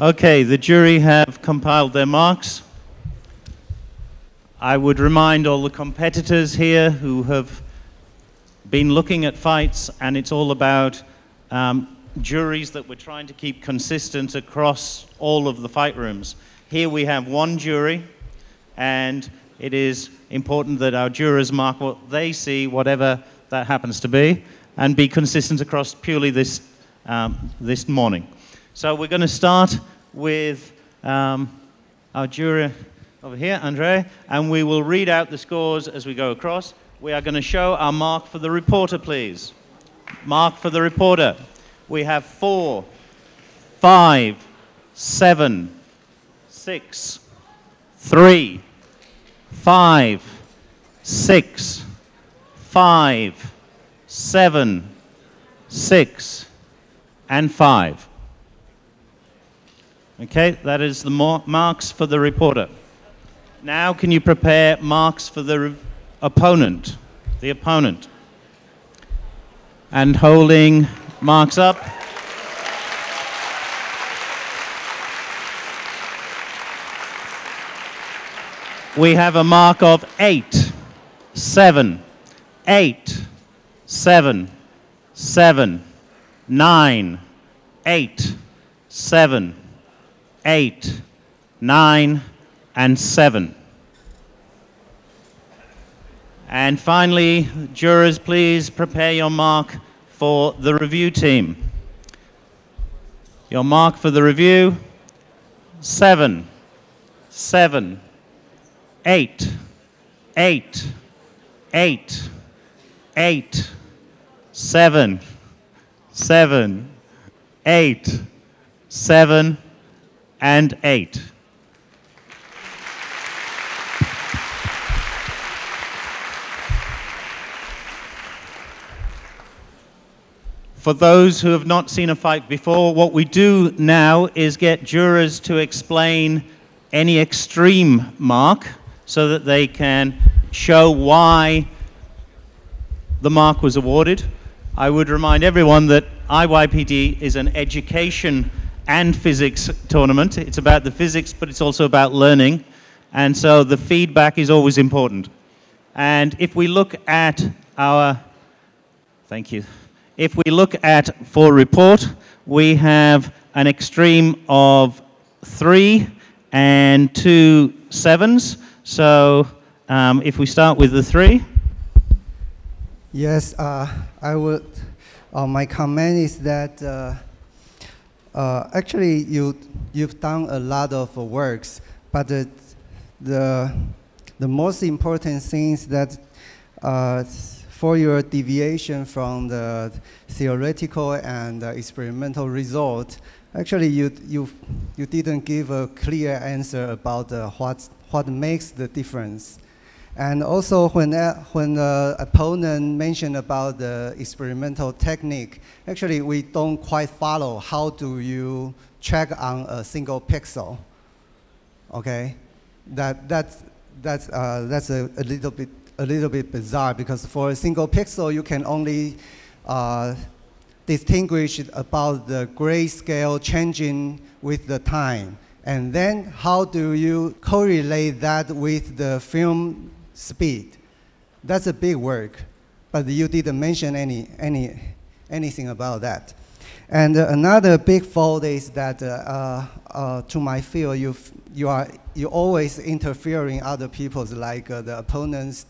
Okay, the jury have compiled their marks. I would remind all the competitors here who have been looking at fights, and it's all about um, juries that we're trying to keep consistent across all of the fight rooms. Here we have one jury, and it is important that our jurors mark what they see, whatever that happens to be, and be consistent across purely this, um, this morning. So we're going to start with um, our juror over here, Andre, and we will read out the scores as we go across. We are going to show our mark for the reporter, please. Mark for the reporter. We have four, five, seven, six, three, five, six, five, seven, six, and five. Okay, that is the marks for the reporter. Now can you prepare marks for the opponent? The opponent. And holding marks up. We have a mark of eight, seven, eight, seven, seven, nine, eight, seven. 8, 9, and 7. And finally, jurors, please prepare your mark for the review team. Your mark for the review, 7, 7, 8, 8, 8, 8, 7, 7, 8, 7, and 8. For those who have not seen a fight before, what we do now is get jurors to explain any extreme mark so that they can show why the mark was awarded. I would remind everyone that IYPD is an education and physics tournament. It's about the physics, but it's also about learning. And so the feedback is always important. And if we look at our, thank you. If we look at for report, we have an extreme of three and two sevens. So um, if we start with the three. Yes, uh, I would, uh, my comment is that uh, uh, actually, you, you've done a lot of works, but the, the, the most important thing is that uh, for your deviation from the theoretical and experimental result, actually you, you, you didn't give a clear answer about uh, what, what makes the difference. And also when, uh, when the uh, opponent mentioned about the experimental technique, actually we don't quite follow how do you track on a single pixel, okay? That, that's that's, uh, that's a, a, little bit, a little bit bizarre because for a single pixel you can only uh, distinguish about the grayscale changing with the time. And then how do you correlate that with the film speed. That's a big work, but you didn't mention any, any, anything about that. And uh, another big fault is that uh, uh, uh to my field, you you are you always interfering other people's, like uh, the opponent's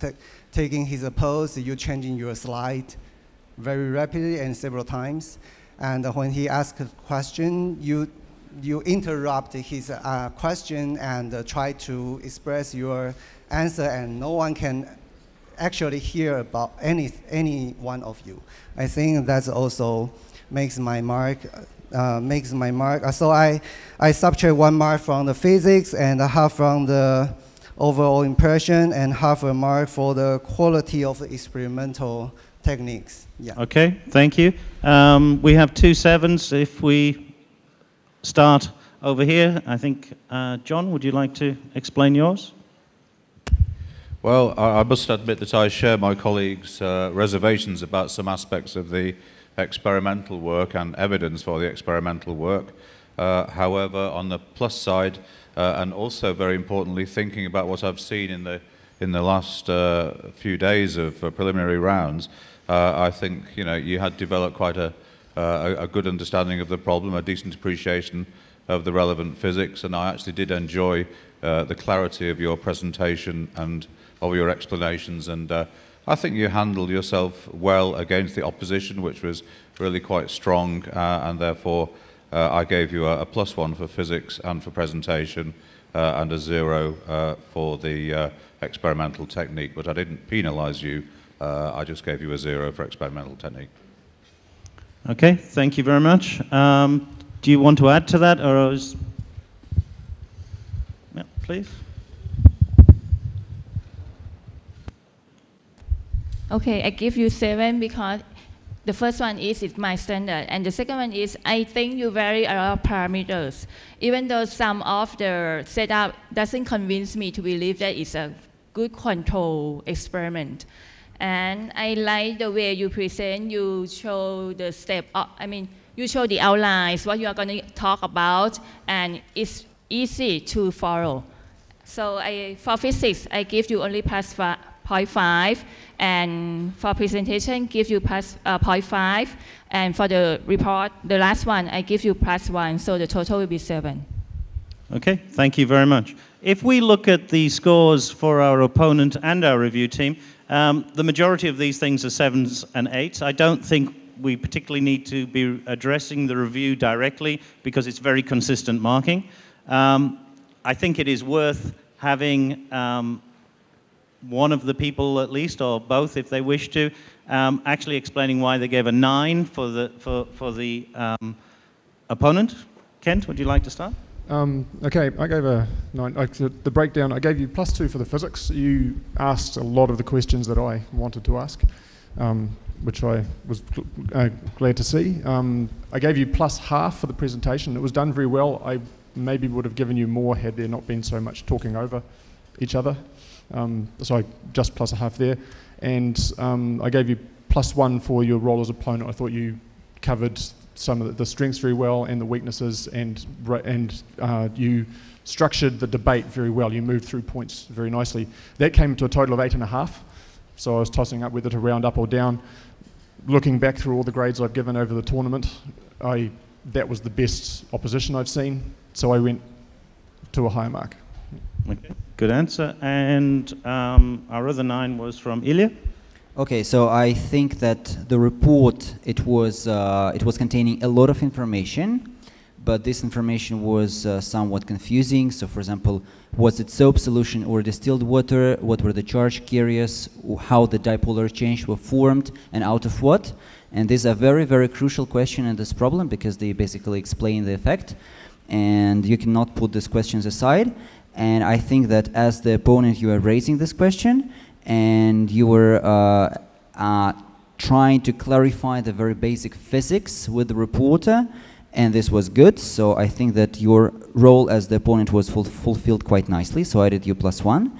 taking his pose, you changing your slide very rapidly and several times. And when he asks a question, you you interrupt his uh, question and try to express your answer and no one can actually hear about any, any one of you. I think that's also makes my mark, uh, makes my mark. So I, I subtract one mark from the physics and half from the overall impression and half a mark for the quality of the experimental techniques. Yeah. Okay, thank you. Um, we have two sevens. If we start over here, I think, uh, John, would you like to explain yours? Well, I must admit that I share my colleagues' uh, reservations about some aspects of the experimental work and evidence for the experimental work. Uh, however, on the plus side, uh, and also very importantly, thinking about what I've seen in the in the last uh, few days of uh, preliminary rounds, uh, I think you know you had developed quite a, a good understanding of the problem, a decent appreciation of the relevant physics, and I actually did enjoy the clarity of your presentation and of your explanations. And uh, I think you handled yourself well against the opposition, which was really quite strong, uh, and therefore uh, I gave you a, a, plus one for physics and for presentation, uh, and a zero uh, for the experimental technique. But I didn't penalise you. I just gave you a zero for experimental technique. Okay, thank you very much. Um, do you want to add to that, or is... yeah, please? Okay, I give you seven because the first one is it's my standard, and the second one is I think you vary a lot of parameters. Even though some of the setup doesn't convince me to believe that it's a good control experiment. And I like the way you present, you show the step, up, I mean, you show the outlines, what you are going to talk about, and it's easy to follow. So I, for physics, I give you only pass 0.5 and for presentation give you plus uh, 0.5 and for the report the last one I give you plus 1 so the total will be 7. Okay thank you very much. If we look at the scores for our opponent and our review team um, the majority of these things are sevens and eights. I don't think we particularly need to be addressing the review directly because it's very consistent marking. Um, I think it is worth having um, one of the people at least, or both if they wish to, um, actually explaining why they gave a nine for the, for, for the um, opponent. Kent, would you like to start? Um, okay, I gave a nine. I, the breakdown, I gave you plus two for the physics. You asked a lot of the questions that I wanted to ask, um, which I was gl uh, glad to see. Um, I gave you plus half for the presentation. It was done very well. I maybe would have given you more had there not been so much talking over each other um, sorry, just plus a half there. And um, I gave you plus one for your role as opponent. I thought you covered some of the strengths very well and the weaknesses, and, and uh, you structured the debate very well. You moved through points very nicely. That came to a total of eight and a half. So I was tossing up whether to round up or down. Looking back through all the grades I've given over the tournament, I, that was the best opposition I've seen. So I went to a higher mark. Okay. Good answer. And um, our other nine was from Ilya. Okay, so I think that the report it was uh, it was containing a lot of information, but this information was uh, somewhat confusing. So, for example, was it soap solution or distilled water? What were the charge carriers? How the dipolar chains were formed and out of what? And these are very very crucial question in this problem because they basically explain the effect, and you cannot put these questions aside. And I think that as the opponent, you are raising this question and you were uh, uh, trying to clarify the very basic physics with the reporter. And this was good. So I think that your role as the opponent was ful fulfilled quite nicely. So I did you plus one.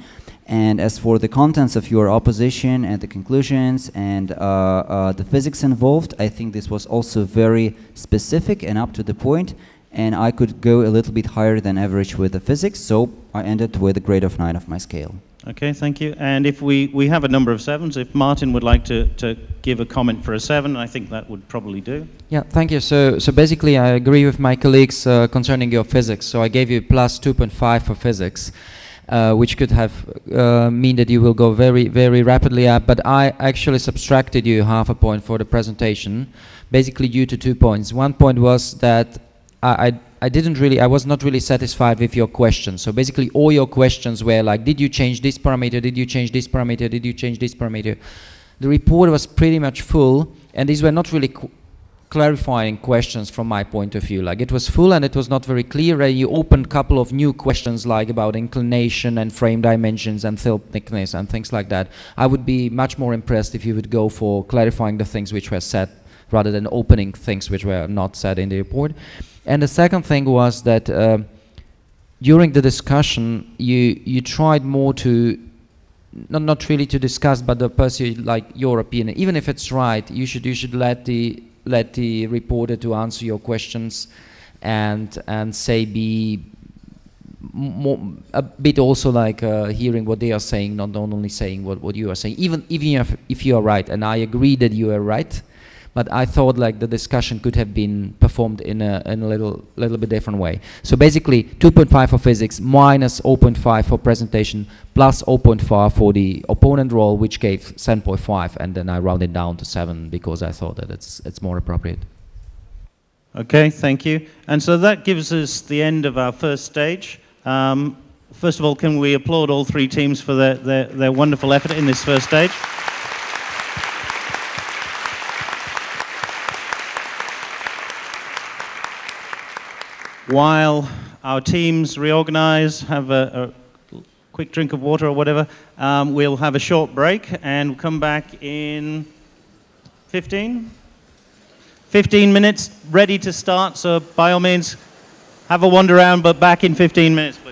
And as for the contents of your opposition and the conclusions and uh, uh, the physics involved, I think this was also very specific and up to the point and I could go a little bit higher than average with the physics, so I ended with a grade of 9 of my scale. Okay, thank you. And if we, we have a number of sevens, if Martin would like to, to give a comment for a seven, I think that would probably do. Yeah, thank you. So, so basically, I agree with my colleagues uh, concerning your physics. So I gave you plus 2.5 for physics. Uh, which could have uh, mean that you will go very very rapidly up but I actually subtracted you half a point for the presentation basically due to two points one point was that I, I, didn't really, I was not really satisfied with your questions. So basically all your questions were like, did you change this parameter? Did you change this parameter? Did you change this parameter? The report was pretty much full and these were not really clarifying questions from my point of view. Like it was full and it was not very clear and you opened a couple of new questions like about inclination and frame dimensions and tilt thickness and things like that. I would be much more impressed if you would go for clarifying the things which were said rather than opening things which were not said in the report. And the second thing was that uh, during the discussion, you you tried more to not not really to discuss, but to pursue like your opinion. Even if it's right, you should you should let the let the reporter to answer your questions, and and say be more, a bit also like uh, hearing what they are saying, not, not only saying what, what you are saying, even, even if, if you are right. And I agree that you are right, but I thought like the discussion could have been performed in a, in a little, little bit different way. So basically 2.5 for physics minus 0.5 for presentation plus 0.5 for the opponent role, which gave 7.5. And then I rounded down to 7 because I thought that it's, it's more appropriate. Okay, thank you. And so that gives us the end of our first stage. Um, first of all, can we applaud all three teams for their, their, their wonderful effort in this first stage? while our teams reorganize, have a, a quick drink of water or whatever, um, we'll have a short break and come back in 15? 15 minutes, ready to start, so by all means, have a wander around, but back in 15 minutes, please.